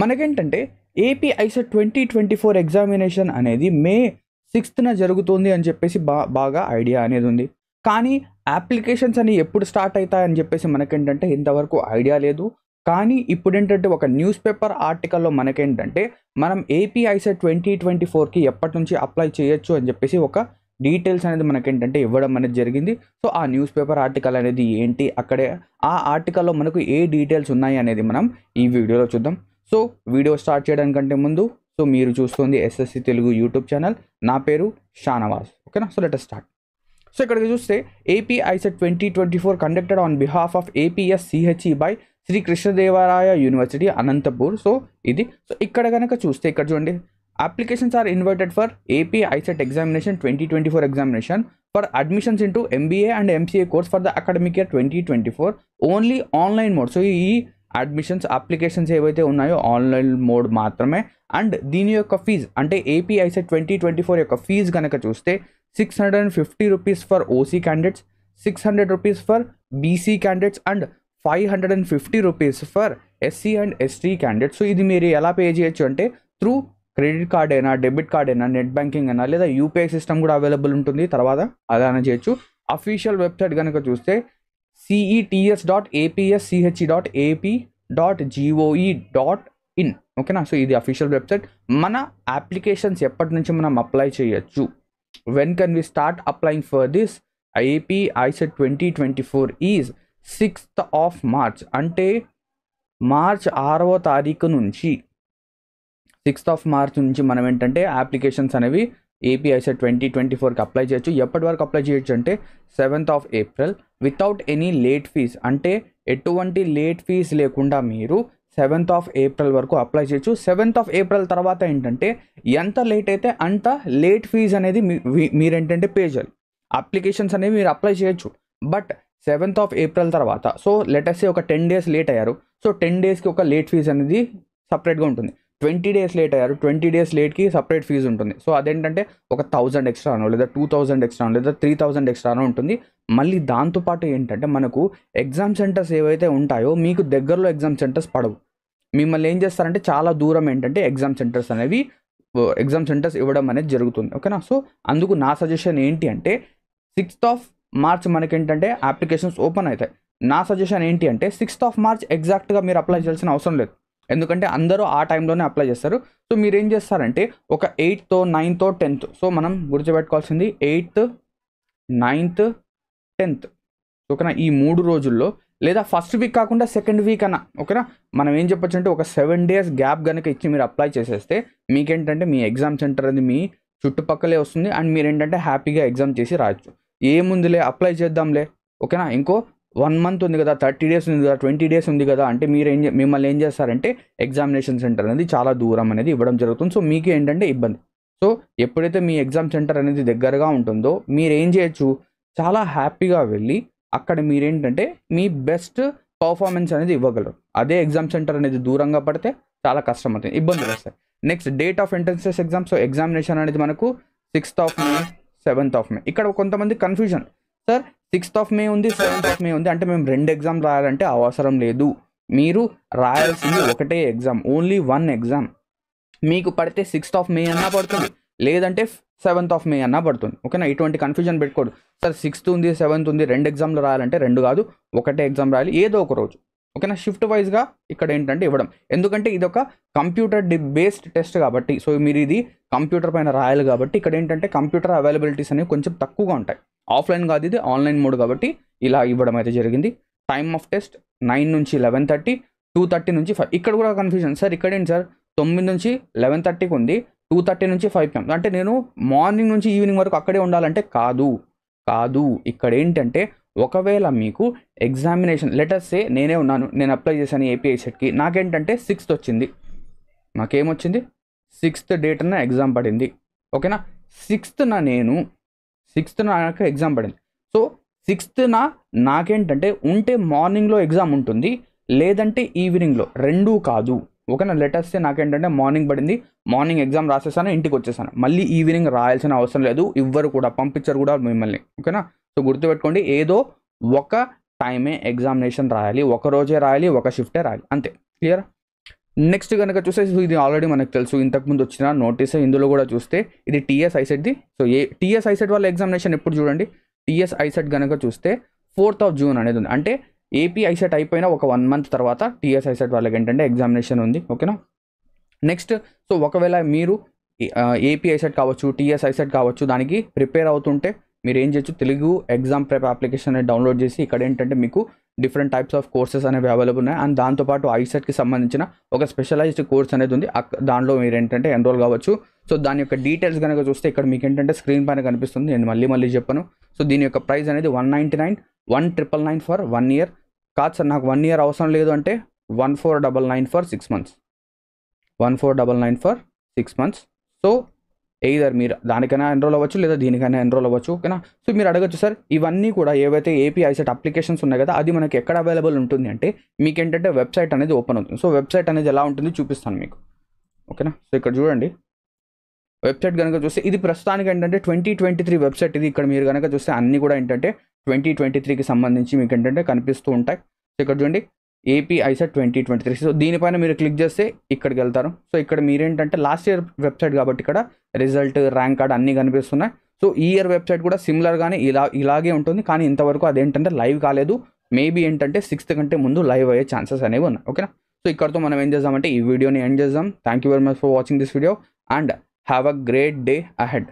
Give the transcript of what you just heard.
మనకేంటంటే AP ICET twenty twenty four examination అనేది May సిక్స్త్న జరుగుతుంది అని చెప్పేసి బా బాగా ఐడియా అనేది ఉంది కానీ అప్లికేషన్స్ అని ఎప్పుడు స్టార్ట్ అవుతాయని చెప్పేసి మనకేంటంటే ఇంతవరకు ఐడియా లేదు కానీ ఇప్పుడు ఏంటంటే ఒక న్యూస్ పేపర్ ఆర్టికల్లో మనకేంటంటే మనం ఏపీ ఐసెట్ ట్వంటీ ట్వంటీ ఫోర్కి ఎప్పటి నుంచి అప్లై చేయొచ్చు అని చెప్పేసి ఒక డీటెయిల్స్ అనేది మనకేంటంటే ఇవ్వడం అనేది జరిగింది సో ఆ న్యూస్ పేపర్ ఆర్టికల్ అనేది ఏంటి అక్కడే ఆ ఆర్టికల్లో మనకు ఏ డీటెయిల్స్ ఉన్నాయి అనేది మనం ఈ వీడియోలో చూద్దాం సో వీడియో స్టార్ట్ చేయడానికంటే ముందు సో మీరు చూస్తుంది ఎస్ఎస్సి తెలుగు యూట్యూబ్ ఛానల్ నా పేరు షానవాస్ ఓకేనా సో లెట్ స్టార్ట్ సో ఇక్కడికి చూస్తే AP ICET twenty twenty four conducted on behalf of APS CHE by Shri Krishnadevaraya university Anantapur so ఇది సో ఇక్కడ కనుక చూస్తే ఇక్కడ చూడండి applications are invited for AP ICET examination twenty twenty four examination for admissions into MBA and MCA course for the academic year twenty twenty four only online mode so ఈ admissions applications ఏవైతే ఉన్నాయో online mode మాత్రమే and దీని యొక్క fees అంటే AP ICET twenty twenty four యొక్క fees కనుక చూస్తే six hundred and fifty rupees for OC candidates six hundred rupees for BC candidates and five hundred and fifty rupees for SC and ST candidates so ఇది మీరు ఎలా pay చేయొచ్చు అంటే through credit card అయినా debit card అయినా net banking అయినా లేదా UPI system కూడా అవైలబుల్ ఉంటుంది తర్వాత అలానే చేయొచ్చు అఫీషియల్ వెబ్సైట్ కనుక చూస్తే CETS dot APS CHE dot AP dot gov dot in ఓకేనా సో ఇది అఫీషియల్ వెబ్సైట్ మన అప్లికేషన్స్ ఎప్పటి నుంచి మనం అప్లై చేయొచ్చు when can we start applying for this AP ICET twenty twenty four is sixth of March అంటే March ఆరవ తారీఖు నుంచి సిక్స్త్ ఆఫ్ మార్చ్ నుంచి మనం ఏంటంటే అప్లికేషన్స్ అనేవి ఏపీ ఐసెట్ ట్వంటీ ట్వంటీ ఫోర్కి అప్లై చేయొచ్చు ఎప్పటి వరకు అప్లై చేయొచ్చు అంటే seventh of April without any late fees అంటే ఎటువంటి లేట్ ఫీజ్ లేకుండా మీరు సెవెంత్ ఆఫ్ ఏప్రిల్ వరకు అప్లై చేయొచ్చు సెవెంత్ ఆఫ్ ఏప్రిల్ తర్వాత ఏంటంటే ఎంత లేట్ అయితే అంత లేట్ ఫీజ్ అనేది ఏంటంటే పే చేయాలి అప్లికేషన్స్ అనేవి మీరు అప్లై చేయొచ్చు బట్ సెవెంత్ ఆఫ్ ఏప్రిల్ తర్వాత సో లెటర్సే ఒక టెన్ డేస్ లేట్ అయ్యారు సో టెన్ డేస్కి ఒక లేట్ ఫీజ్ అనేది సపరేట్గా ఉంటుంది ట్వంటీ డేస్ లేట్ అయ్యారు ట్వంటీ డేస్ లేట్కి సపరేట్ ఫీజు ఉంటుంది సో అదేంటంటే ఒక థౌజండ్ ఎక్స్ట్రానో లేదా టూ థౌజండ్ ఎక్స్ట్రానో లేదా త్రీ థౌజండ్ ఎక్స్ట్రానో ఉంటుంది మళ్ళీ దాంతోపాటు ఏంటంటే మనకు ఎగ్జామ్ సెంటర్స్ ఏవైతే ఉంటాయో మీకు దగ్గరలో ఎగ్జామ్ సెంటర్స్ పడవు మిమ్మల్ని ఏం చేస్తారంటే చాలా దూరం ఏంటంటే ఎగ్జామ్ సెంటర్స్ అనేవి ఎగ్జామ్ సెంటర్స్ ఇవ్వడం అనేది జరుగుతుంది ఓకేనా సో అందుకు నా సజెషన్ ఏంటి అంటే సిక్స్త్ ఆఫ్ మార్చ్ మనకేంటంటే అప్లికేషన్స్ ఓపెన్ అవుతాయి నా సజెషన్ ఏంటి అంటే సిక్స్త్ ఆఫ్ మార్చ్ ఎగ్జాక్ట్గా మీరు అప్లై చేయాల్సిన అవసరం లేదు ఎందుకంటే అందరూ ఆ టైంలోనే అప్లై చేస్తారు సో మీరు ఏం చేస్తారంటే ఒక ఎయిత్తో నైన్త్ టెన్త్ సో మనం గుర్తుపెట్టుకోవాల్సింది ఎయిత్ నైన్త్ టెన్త్ ఓకేనా ఈ మూడు రోజుల్లో లేదా ఫస్ట్ వీక్ కాకుండా సెకండ్ వీక్ అన్న ఓకేనా మనం ఏం చెప్పొచ్చు అంటే ఒక సెవెన్ డేస్ గ్యాప్ కనుక ఇచ్చి మీరు అప్లై చేసేస్తే మీకేంటంటే మీ ఎగ్జామ్ సెంటర్ అది మీ చుట్టుపక్కలే వస్తుంది అండ్ మీరు ఏంటంటే హ్యాపీగా ఎగ్జామ్ చేసి రాయొచ్చు ఏముందిలే అప్లై చేద్దాంలే ఓకేనా ఇంకో వన్ మంత్ ఉంది కదా థర్టీ డేస్ ఉంది కదా ట్వంటీ డేస్ ఉంది కదా అంటే మీరు ఏం మిమ్మల్ని ఏం చేస్తారంటే ఎగ్జామినేషన్ సెంటర్ అనేది చాలా దూరం అనేది ఇవ్వడం జరుగుతుంది సో మీకు ఏంటంటే ఇబ్బంది సో ఎప్పుడైతే మీ ఎగ్జామ్ సెంటర్ అనేది దగ్గరగా ఉంటుందో మీరు ఏం చేయొచ్చు చాలా హ్యాపీగా వెళ్ళి అక్కడ మీరేంటంటే మీ బెస్ట్ పర్ఫార్మెన్స్ అనేది ఇవ్వగలరు అదే ఎగ్జామ్ సెంటర్ అనేది దూరంగా పడితే చాలా కష్టం అవుతుంది ఇబ్బందులు వస్తాయి next date of entrances exam so examination అనేది మనకు sixth of May seventh of May ఇక్కడ కొంతమంది confusion sir sixth of May ఉంది సెవెంత్ ఆఫ్ మే ఉంది అంటే మేము రెండు ఎగ్జామ్ రాయాలంటే అవసరం లేదు మీరు రాయాల్సింది ఒకటే ఎగ్జామ్ ఓన్లీ వన్ ఎగ్జామ్ మీకు పడితే సిక్స్త్ ఆఫ్ మే అన్నా పడుతుంది లేదంటే సెవెంత్ ఆఫ్ మే అన్నా పడుతుంది ఓకేనా ఇటువంటి కన్ఫ్యూజన్ పెట్టుకోడు సార్ సిక్స్త్ ఉంది సెవెంత్ ఉంది రెండు ఎగ్జామ్లు రాయాలంటే రెండు కాదు ఒకటే ఎగ్జామ్ రాయాలి ఏదో ఒక రోజు ఓకేనా షిఫ్ట్ వైజ్గా ఇక్కడ ఏంటంటే ఇవ్వడం ఎందుకంటే ఇది ఒక కంప్యూటర్ డి బేస్డ్ టెస్ట్ కాబట్టి సో మీరు ఇది కంప్యూటర్ పైన రాయాలి కాబట్టి ఇక్కడ ఏంటంటే కంప్యూటర్ అవైలబిలిటీస్ అనేవి కొంచెం తక్కువగా ఉంటాయి ఆఫ్లైన్ కాదు ఇది ఆన్లైన్ మోడ్ కాబట్టి ఇలా ఇవ్వడం అయితే జరిగింది టైమ్ ఆఫ్ టెస్ట్ నైన్ నుంచి లెవెన్ థర్టీ టూ థర్టీ నుంచి ఫైవ్ ఇక్కడ కూడా కన్ఫ్యూజన్ సార్ ఇక్కడేంటి సార్ తొమ్మిది నుంచి లెవెన్ థర్టీకి ఉంది టూ థర్టీ నుంచి ఫైవ్ పిఎం అంటే నేను మార్నింగ్ నుంచి ఈవినింగ్ వరకు అక్కడే ఉండాలంటే కాదు కాదు ఇక్కడ ఏంటంటే ఒకవేళ మీకు ఎగ్జామినేషన్ లెటర్స్ ఏ నేనే ఉన్నాను నేను అప్లై చేశాను ఏపీఐ సెట్కి నాకేంటంటే సిక్స్త్ వచ్చింది నాకేమొచ్చింది సిక్స్త్ డేట్న ఎగ్జామ్ పడింది ఓకేనా సిక్స్త్న నేను సిక్స్త్ నాకు ఎగ్జామ్ పడింది సో సిక్స్త్న నాకేంటంటే ఉంటే మార్నింగ్లో ఎగ్జామ్ ఉంటుంది లేదంటే ఈవినింగ్లో రెండూ కాదు ఓకేనా లెటర్స్ నాకేంటంటే మార్నింగ్ పడింది మార్నింగ్ ఎగ్జామ్ రాసేసాను ఇంటికి వచ్చేసాను మళ్ళీ ఈవినింగ్ రాయాల్సిన అవసరం లేదు ఇవ్వరు కూడా పంపించరు కూడా మిమ్మల్ని ఓకేనా సో గుర్తుపెట్టుకోండి ఏదో ఒక టైమే ఎగ్జామినేషన్ రాయాలి ఒక రోజే రాయాలి ఒక షిఫ్టే రాయాలి అంతే క్లియర్ నెక్స్ట్ కనుక చూస్తే ఇది ఆల్రెడీ మనకు తెలుసు ఇంతకుముందు వచ్చిన నోటీస్ ఇందులో కూడా చూస్తే ఇది టీఎస్ ఐసెట్ది సో ఏ టీఎస్ ఐసెట్ వాళ్ళ ఎగ్జామినేషన్ ఎప్పుడు చూడండి టీఎస్ ఐసెట్ కనుక చూస్తే ఫోర్త్ ఆఫ్ జూన్ అనేది ఉంది అంటే ఏపీ ఐసెట్ అయిపోయిన ఒక వన్ మంత్ తర్వాత టీఎస్ ఐసెట్ వాళ్ళకి ఏంటంటే ఎగ్జామినేషన్ ఉంది ఓకేనా నెక్స్ట్ సో ఒకవేళ మీరు ఏపీ ఐసెట్ కావచ్చు టీఎస్ ఐసెట్ కావచ్చు దానికి ప్రిపేర్ అవుతుంటే మీరు ఏం చేయొచ్చు తెలుగు ఎగ్జామ్ ప్రెప్ అప్లికేషన్ అనేది డౌన్లోడ్ చేసి ఇక్కడ ఏంటంటే మీకు డిఫరెంట్ టైప్స్ ఆఫ్ కోర్సెస్ అనేవి అవైలబుల్ ఉన్నాయి అండ్ దాంతోపాటు ఐసెట్కి సంబంధించిన ఒక స్పెషలైజ్డ్ కోర్స్ అనేది ఉంది దానిలో మీరు ఏంటంటే ఎన్రోల్ కావచ్చు సో దాని యొక్క డీటెయిల్స్ కనుక చూస్తే ఇక్కడ మీకు ఏంటంటే స్క్రీన్ పైన కనిపిస్తుంది నేను మళ్ళీ మళ్ళీ చెప్పను సో దీని యొక్క ప్రైస్ అనేది one ninety nine one triple nine for one year కాదు సార్ నాకు వన్ ఇయర్ అవసరం లేదు అంటే one four double nine for six months one four double nine for six months so either మీరు దానికైనా ఎన్రోల్ అవ్వచ్చు లేదా దీనికైనా ఎన్రోల్ అవ్వచ్చు ఓకేనా సో మీరు అడగచ్చు సార్ ఇవన్నీ కూడా ఏవైతే ఏపీ ఐసెట్ అప్లికేషన్స్ ఉన్నాయి కదా అది మనకి ఎక్కడ అవైలబుల్ ఉంటుంది అంటే మీకు ఏంటంటే వెబ్సైట్ అనేది ఓపెన్ అవుతుంది సో వెబ్సైట్ అనేది ఎలా ఉంటుంది చూపిస్తాను మీకు ఓకేనా సో ఇక్కడ చూడండి వెబ్సైట్ కనుక చూస్తే ఇది ప్రస్తుతానికి ఏంటంటే ట్వంటీ ట్వంటీ త్రీ వెబ్సైట్ ఇది ఇక్కడ మీరు కనుక చూస్తే అన్నీ కూడా ఏంటంటే ట్వంటీ ట్వంటీ త్రీకి సంబంధించి మీకు ఏంటంటే కనిపిస్తూ ఉంటాయి ఇక్కడ చూడండి AP ICET twenty twenty three so దీనిపైన మీరు క్లిక్ చేస్తే ఇక్కడికి వెళ్తారు సో ఇక్కడ మీరేంటంటే లాస్ట్ ఇయర్ వెబ్సైట్ కాబట్టి ఇక్కడ రిజల్ట్ ర్యాంక్ కార్డ్ అన్నీ కనిపిస్తున్నాయి సో ఈ ఇయర్ వెబ్సైట్ కూడా సిమిలర్గానే ఇలా ఇలాగే ఉంటుంది కానీ ఇంతవరకు అదేంటంటే లైవ్ కాలేదు మేబీ ఏంటంటే సిక్స్త్ కంటే ముందు లైవ్ అయ్యే ఛాన్సెస్ అనేవి ఉన్నాయి ఓకేనా సో ఇక్కడతో మనం ఏం చేద్దామంటే ఈ వీడియోని ఎండ్ చేద్దాం thank you very much for watching this video and have a great day ahead